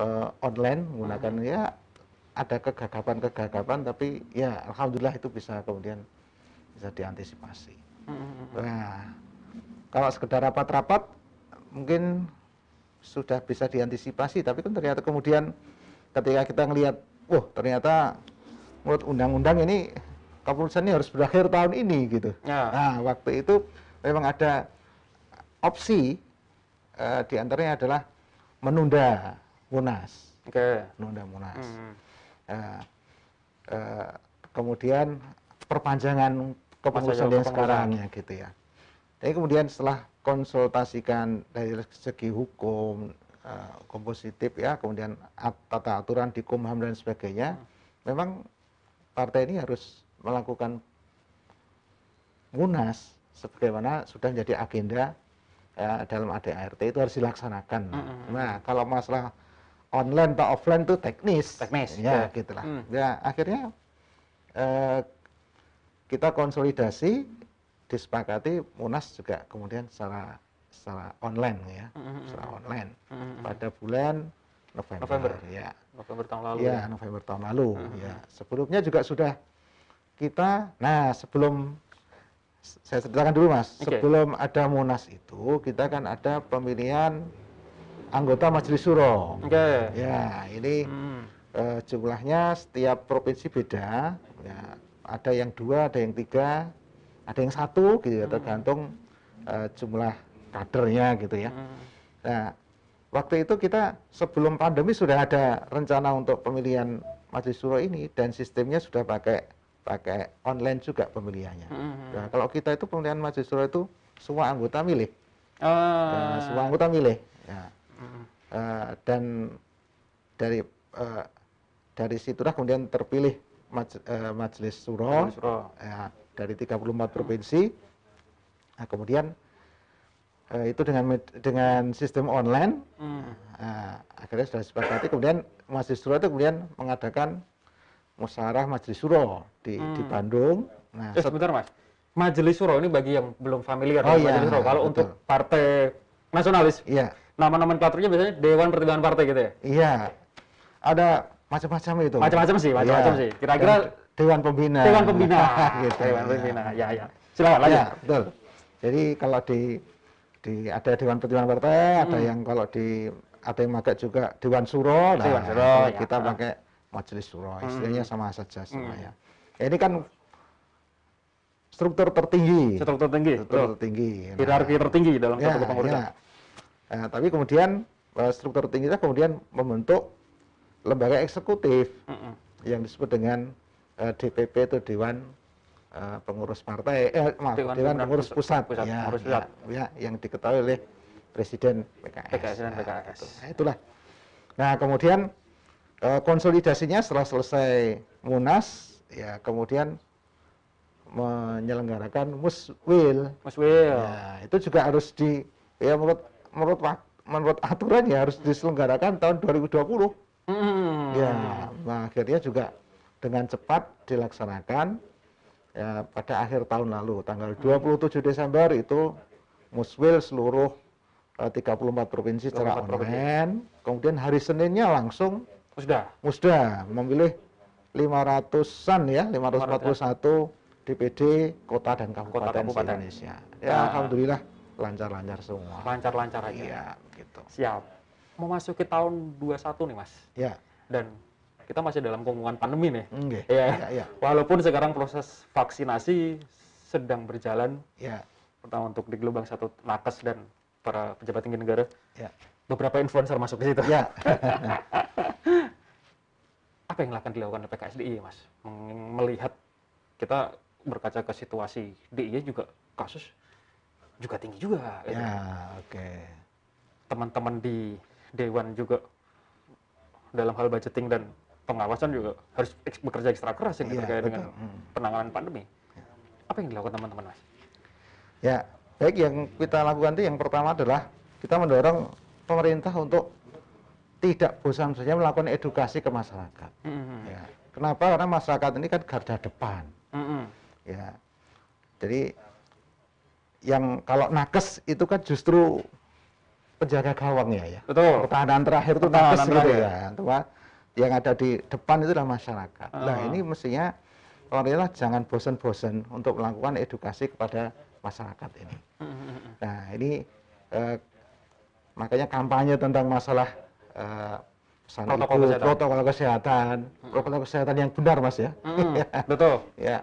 uh, online menggunakan hmm. ya ada kegagapan-kegagapan tapi ya alhamdulillah itu bisa kemudian bisa diantisipasi. Hmm, hmm, hmm. Nah, kalau sekedar rapat-rapat mungkin sudah bisa diantisipasi tapi kan ternyata kemudian ketika kita ngelihat wah ternyata menurut undang-undang ini keputusan ini harus berakhir tahun ini gitu. Ya. Nah waktu itu memang ada opsi di eh, diantaranya adalah menunda Munas. Oke. Okay. Nunda Munas. Hmm. Uh, uh, kemudian perpanjangan kepengurusan yang sekarang ya gitu ya. tapi kemudian setelah konsultasikan dari segi hukum uh, kompositif ya, kemudian at tata aturan di Kumham dan sebagainya, mm. memang partai ini harus melakukan munas sebagaimana sudah menjadi agenda ya, dalam ADART itu harus dilaksanakan. Mm -hmm. Nah, kalau masalah online atau offline itu teknis. Teknis. Ya, ya. gitulah. Hmm. Ya, akhirnya eh, kita konsolidasi disepakati Munas juga kemudian secara secara online ya, hmm, hmm, hmm. secara online hmm, hmm pada bulan November. November. Ya. November tahun lalu. Ya, ya. November tahun lalu. hmm Ya, sebelumnya juga sudah kita. Nah, sebelum saya ceritakan dulu mas, okay. sebelum ada Munas itu kita kan ada pemilihan anggota Majelis Suro. Oke. Okay. Ya, ini hmm. uh, jumlahnya setiap provinsi beda. Ya, ada yang dua, ada yang tiga, ada yang satu gitu ya, hmm. tergantung uh, jumlah kadernya gitu ya. Hmm. Nah, waktu itu kita sebelum pandemi sudah ada rencana untuk pemilihan Majelis Suro ini dan sistemnya sudah pakai pakai online juga pemilihannya. Hmm. Nah, kalau kita itu pemilihan Majelis Suro itu semua anggota milih. Ah. Nah, semua anggota milih. Ya. Eh, dan dari uh, dari situlah kemudian terpilih maj, uh, eh, majelis suro, majelis suro. Ya, dari 34 provinsi nah, kemudian uh, itu dengan dengan sistem online hmm. uh, akhirnya sudah disepakati kemudian majelis suro itu kemudian mengadakan musyarah majelis suro di hmm. di Bandung nah ya, sebentar mas majelis suro ini bagi yang belum familiar oh, iya, majelis suro kalau betul. untuk partai nasionalis iya nama nama nomenklaturnya biasanya Dewan Pertimbangan Partai gitu ya? Iya. Ada macam-macam itu. Macam-macam sih, macam-macam ya. sih. Kira-kira Dewan Pembina. Dewan Pembina. gitu. Dewan Pembina. Ya, ya. Silakan iya, lanjut. Ya, betul. Jadi kalau di di ada Dewan Pertimbangan Partai, hmm. ada yang kalau di ada yang pakai juga Dewan Suro. Nah, Dewan Suro. Ya. Kita pakai Majelis Suro. Hmm. Istilahnya sama saja sama Hmm. Ya, ini kan struktur tertinggi. Struktur tertinggi. Struktur tertinggi. Nah, Hierarki tertinggi dalam ya, kepengurusan. Ya Nah, tapi kemudian eh, struktur tinggi kita kemudian membentuk lembaga eksekutif mm -hmm. yang disebut dengan uh, eh, DPP itu Dewan uh, Pengurus Partai, eh, maaf Dewan, Dewan Pengurus Pusat, Pusat, ya, ya Pusat. Ya, ya, yang diketahui oleh Presiden PKS. PKS dan PKS. Nah, ya, itulah. Nah kemudian uh, konsolidasinya setelah selesai Munas, ya kemudian menyelenggarakan Muswil. Muswil. Ya, itu juga harus di, ya menurut menurut menurut aturan ya harus diselenggarakan tahun 2020. Hmm. Ya, nah akhirnya juga dengan cepat dilaksanakan ya, pada akhir tahun lalu tanggal 27 hmm. Desember itu muswil seluruh eh, uh, 34 provinsi secara online. Kemudian hari Seninnya langsung musda. Musda memilih 500-an ya, 541 DPD kota dan kabupaten, kota, kabupaten. Indonesia. Ya, ya alhamdulillah lancar-lancar semua. Lancar-lancar aja. Iya, gitu. Siap. Memasuki tahun 21 nih, Mas. Iya. Dan kita masih dalam kungkungan pandemi nih. Ya. Ya, Walaupun sekarang proses vaksinasi sedang berjalan. Ya. Pertama untuk di gelombang satu nakes dan para pejabat tinggi negara. Ya. Beberapa influencer masuk ke situ. Ya. Apa yang akan dilakukan oleh PKSDI, Mas? Melihat kita berkaca ke situasi DIY juga kasus juga tinggi juga. Gitu. Ya, oke. Okay. Teman-teman di dewan juga dalam hal budgeting dan pengawasan juga harus bekerja ekstra keras yang terkait ya, dengan hmm. penanganan pandemi. Apa yang dilakukan teman-teman mas? Ya, baik yang kita lakukan itu yang pertama adalah kita mendorong pemerintah untuk tidak bosan saja melakukan edukasi ke masyarakat. Mm-hmm. Ya. Kenapa? Karena masyarakat ini kan garda depan. Mm-hmm. Ya, jadi yang kalau nakes itu kan justru penjaga gawang ya ya. Betul. Pertahanan terakhir itu nakes gitu ya. Tua, yang ada di depan itu adalah masyarakat. Uh -huh. Nah ah. ini mestinya pemerintah jangan bosan-bosan untuk melakukan edukasi kepada masyarakat ini. Nah ini eh, makanya kampanye tentang masalah eh, protokol, itu, kesehatan. protokol kesehatan, hmm. protokol kesehatan yang benar mas ya. -huh. Hmm. betul. ya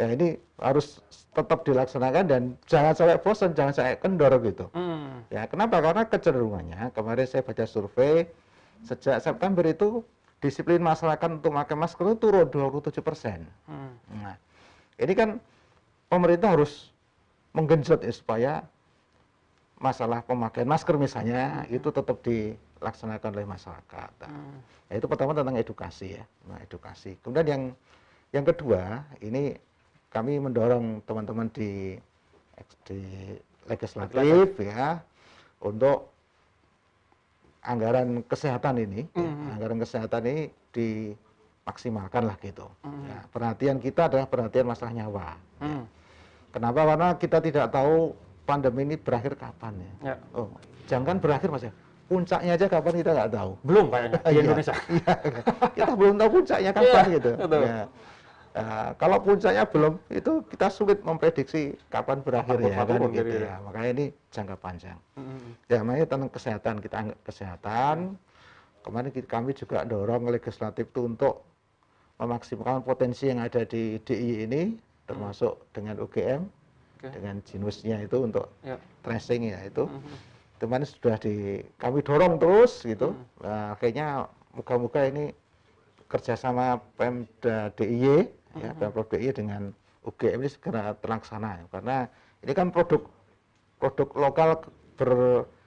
ya ini harus tetap dilaksanakan dan jangan sampai bosan, jangan sampai kendor gitu. Hmm. Ya kenapa? Karena kecenderungannya kemarin saya baca survei sejak September itu disiplin masyarakat untuk memakai masker itu turun 27 persen. Hmm. Nah ini kan pemerintah harus menggenjot ya, supaya masalah pemakaian masker misalnya hmm. itu tetap dilaksanakan oleh masyarakat. Nah, hmm. Ya, itu pertama tentang edukasi ya, nah, edukasi. Kemudian yang yang kedua ini kami mendorong teman-teman di, di legislatif ya untuk anggaran kesehatan ini, mm -hmm. anggaran kesehatan ini dimaksimalkan lah gitu. Mm -hmm. ya, perhatian kita adalah perhatian masalah nyawa. Ya. Mm. Ya. Kenapa? Karena kita tidak tahu pandemi ini berakhir kapan ya. yeah. Oh, jangan berakhir mas ya. Puncaknya aja kapan kita nggak tahu. Belum kayaknya di iya. Indonesia. ya, kita belum tahu puncaknya kapan iya, gitu. Nah, kalau puncaknya belum, itu kita sulit memprediksi kapan berakhirnya kapan ya, kan gitu, gitu ya. ya. Makanya ini jangka panjang. Mm-hmm. Ya, makanya tentang kesehatan kita anggap kesehatan. Kemarin kita, kami juga dorong legislatif itu untuk memaksimalkan potensi yang ada di DI ini, termasuk mm-hmm. dengan UGM, okay. dengan jinusnya itu untuk yeah. tracing ya itu. Mm-hmm. sudah di kami dorong terus gitu. Mm-hmm. Nah, akhirnya muka-muka ini kerjasama Pemda DIY, ya, mm-hmm. Pemprov DIY dengan UGM ini segera terlaksana ya. karena ini kan produk produk lokal ber